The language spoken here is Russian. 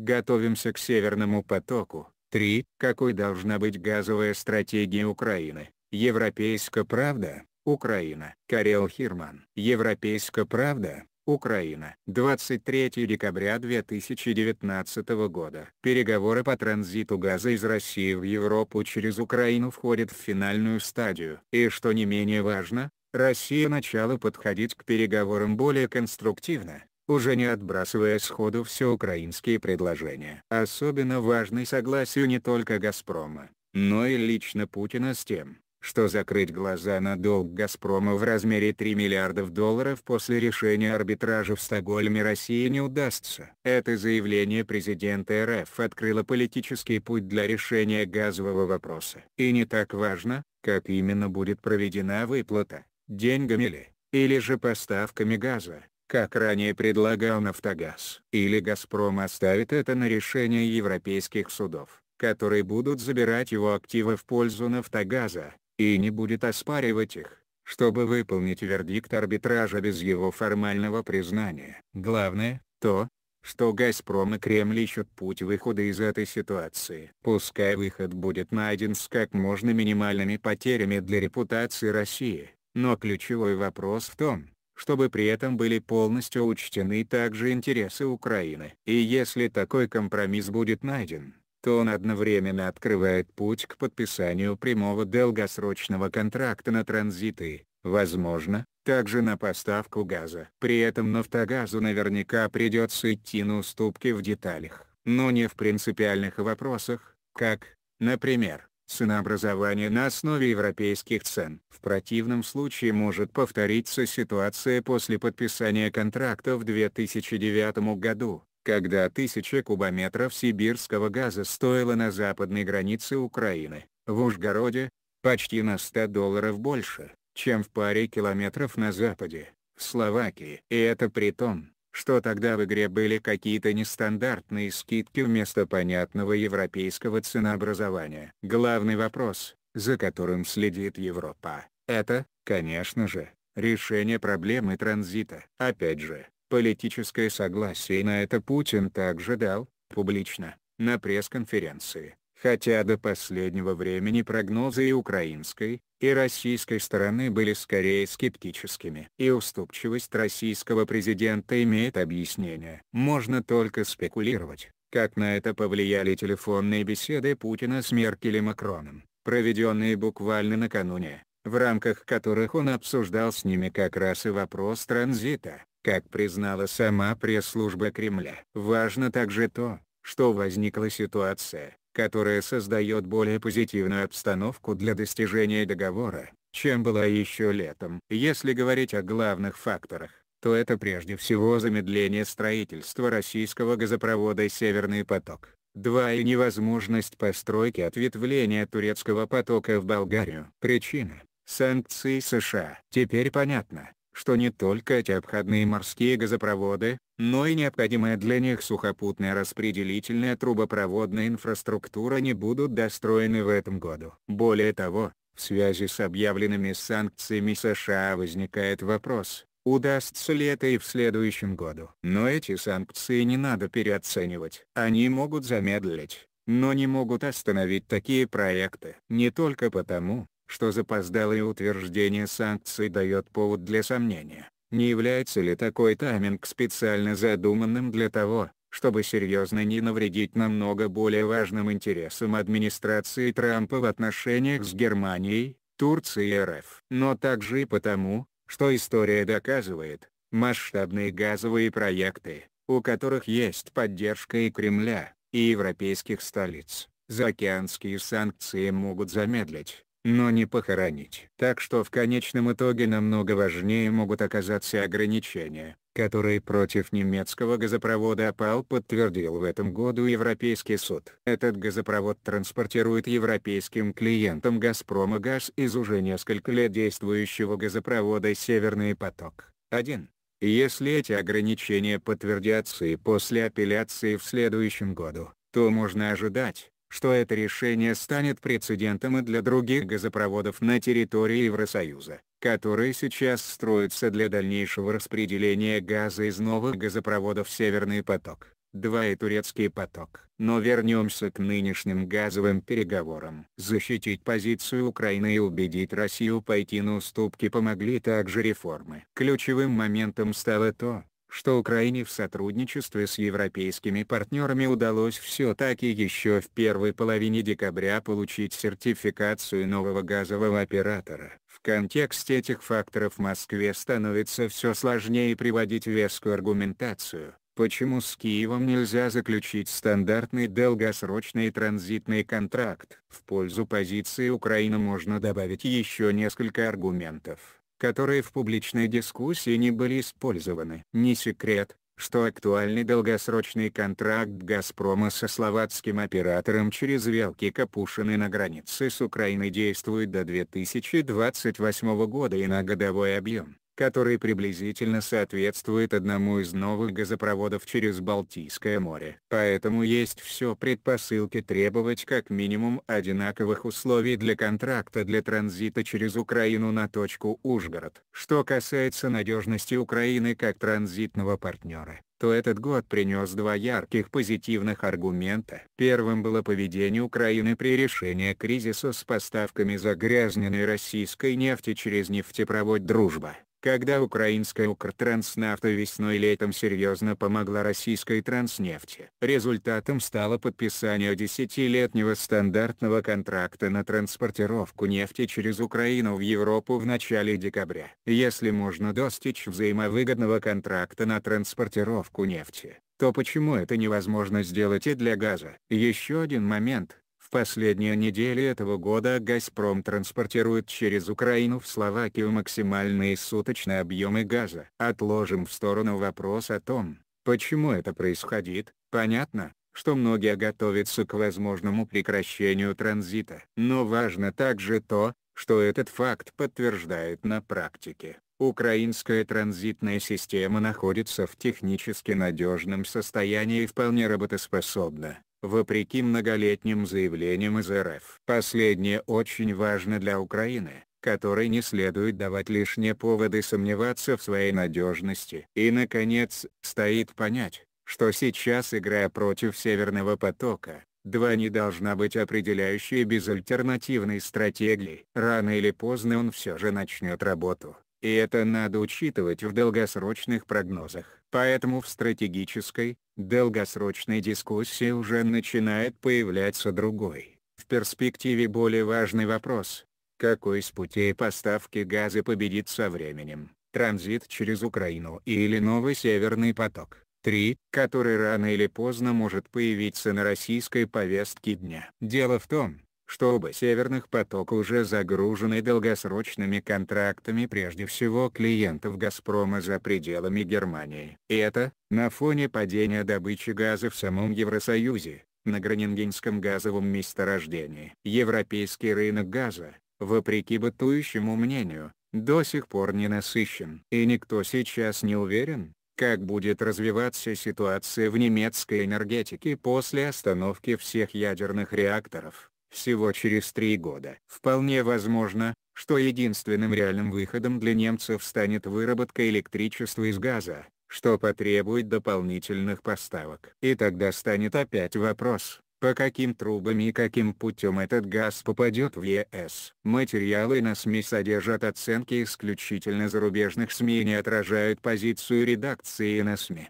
Готовимся к Северному потоку. 3. Какой должна быть газовая стратегия Украины? Европейская правда, Украина. Карел Хирман. Европейская правда, Украина. 23 декабря 2019 года. Переговоры по транзиту газа из России в Европу через Украину входят в финальную стадию. И что не менее важно, Россия начала подходить к переговорам более конструктивно уже не отбрасывая сходу все украинские предложения. Особенно важной согласию не только «Газпрома», но и лично Путина с тем, что закрыть глаза на долг «Газпрома» в размере 3 миллиардов долларов после решения арбитража в Стокгольме России не удастся. Это заявление президента РФ открыло политический путь для решения газового вопроса. И не так важно, как именно будет проведена выплата, деньгами ли, или же поставками газа как ранее предлагал «Нафтогаз». Или «Газпром» оставит это на решение европейских судов, которые будут забирать его активы в пользу «Нафтогаза», и не будет оспаривать их, чтобы выполнить вердикт арбитража без его формального признания. Главное, то, что «Газпром» и Кремль ищут путь выхода из этой ситуации. Пускай выход будет найден с как можно минимальными потерями для репутации России, но ключевой вопрос в том, чтобы при этом были полностью учтены также интересы Украины. И если такой компромисс будет найден, то он одновременно открывает путь к подписанию прямого долгосрочного контракта на транзиты, возможно, также на поставку газа. При этом «Нафтогазу» наверняка придется идти на уступки в деталях, но не в принципиальных вопросах, как, например, ценообразование на основе европейских цен. В противном случае может повториться ситуация после подписания контракта в 2009 году, когда 1000 кубометров сибирского газа стоило на западной границе Украины, в Ужгороде, почти на 100 долларов больше, чем в паре километров на западе, в Словакии. И это при том, что тогда в игре были какие-то нестандартные скидки вместо понятного европейского ценообразования. Главный вопрос, за которым следит Европа, это, конечно же, решение проблемы транзита. Опять же, политическое согласие на это Путин также дал, публично, на пресс-конференции хотя до последнего времени прогнозы и украинской, и российской стороны были скорее скептическими. И уступчивость российского президента имеет объяснение. Можно только спекулировать, как на это повлияли телефонные беседы Путина с Меркель и Макроном, проведенные буквально накануне, в рамках которых он обсуждал с ними как раз и вопрос транзита, как признала сама пресс-служба Кремля. Важно также то, что возникла ситуация, которая создает более позитивную обстановку для достижения договора, чем была еще летом. Если говорить о главных факторах, то это прежде всего замедление строительства российского газопровода «Северный поток». 2. И невозможность постройки ответвления турецкого потока в Болгарию. Причина – санкции США. Теперь понятно, что не только эти обходные морские газопроводы, но и необходимая для них сухопутная распределительная трубопроводная инфраструктура не будут достроены в этом году. Более того, в связи с объявленными санкциями США возникает вопрос, удастся ли это и в следующем году. Но эти санкции не надо переоценивать. Они могут замедлить, но не могут остановить такие проекты. Не только потому, что запоздалое утверждение санкций дает повод для сомнения. Не является ли такой тайминг специально задуманным для того, чтобы серьезно не навредить намного более важным интересам администрации Трампа в отношениях с Германией, Турцией и РФ? Но также и потому, что история доказывает, масштабные газовые проекты, у которых есть поддержка и Кремля, и европейских столиц, заокеанские санкции могут замедлить но не похоронить. Так что в конечном итоге намного важнее могут оказаться ограничения, которые против немецкого газопровода АПАЛ подтвердил в этом году Европейский суд. Этот газопровод транспортирует европейским клиентам «Газпрома» газ из уже несколько лет действующего газопровода «Северный поток». 1. Если эти ограничения подтвердятся и после апелляции в следующем году, то можно ожидать, что это решение станет прецедентом и для других газопроводов на территории Евросоюза, которые сейчас строятся для дальнейшего распределения газа из новых газопроводов «Северный поток». два и турецкий поток. Но вернемся к нынешним газовым переговорам. Защитить позицию Украины и убедить Россию пойти на уступки помогли также реформы. Ключевым моментом стало то, что Украине в сотрудничестве с европейскими партнерами удалось все-таки еще в первой половине декабря получить сертификацию нового газового оператора. В контексте этих факторов Москве становится все сложнее приводить вескую аргументацию, почему с Киевом нельзя заключить стандартный долгосрочный транзитный контракт. В пользу позиции Украины можно добавить еще несколько аргументов которые в публичной дискуссии не были использованы. Не секрет, что актуальный долгосрочный контракт «Газпрома» со словацким оператором через велки Капушины на границе с Украиной действует до 2028 года и на годовой объем который приблизительно соответствует одному из новых газопроводов через Балтийское море. Поэтому есть все предпосылки требовать как минимум одинаковых условий для контракта для транзита через Украину на точку Ужгород. Что касается надежности Украины как транзитного партнера, то этот год принес два ярких позитивных аргумента. Первым было поведение Украины при решении кризиса с поставками загрязненной российской нефти через нефтепровод «Дружба» когда украинская Укртранснафта весной и летом серьезно помогла российской транснефти. Результатом стало подписание 10-летнего стандартного контракта на транспортировку нефти через Украину в Европу в начале декабря. Если можно достичь взаимовыгодного контракта на транспортировку нефти, то почему это невозможно сделать и для газа? Еще один момент, в последние недели этого года «Газпром» транспортирует через Украину в Словакию максимальные суточные объемы газа. Отложим в сторону вопрос о том, почему это происходит, понятно, что многие готовятся к возможному прекращению транзита. Но важно также то, что этот факт подтверждает на практике. Украинская транзитная система находится в технически надежном состоянии и вполне работоспособна вопреки многолетним заявлениям из РФ. Последнее очень важно для Украины, которой не следует давать лишние поводы сомневаться в своей надежности. И наконец, стоит понять, что сейчас игра против Северного потока, 2 не должна быть определяющей безальтернативной стратегией. Рано или поздно он все же начнет работу. И это надо учитывать в долгосрочных прогнозах. Поэтому в стратегической, долгосрочной дискуссии уже начинает появляться другой, в перспективе более важный вопрос. Какой из путей поставки газа победит со временем? Транзит через Украину или новый Северный поток? 3, который рано или поздно может появиться на российской повестке дня. Дело в том, чтобы «Северных поток» уже загружены долгосрочными контрактами прежде всего клиентов «Газпрома» за пределами Германии. И это, на фоне падения добычи газа в самом Евросоюзе, на Гранингенском газовом месторождении. Европейский рынок газа, вопреки бытующему мнению, до сих пор не насыщен. И никто сейчас не уверен, как будет развиваться ситуация в немецкой энергетике после остановки всех ядерных реакторов всего через три года. Вполне возможно, что единственным реальным выходом для немцев станет выработка электричества из газа, что потребует дополнительных поставок. И тогда станет опять вопрос, по каким трубам и каким путем этот газ попадет в ЕС. Материалы на СМИ содержат оценки исключительно зарубежных СМИ и не отражают позицию редакции на СМИ.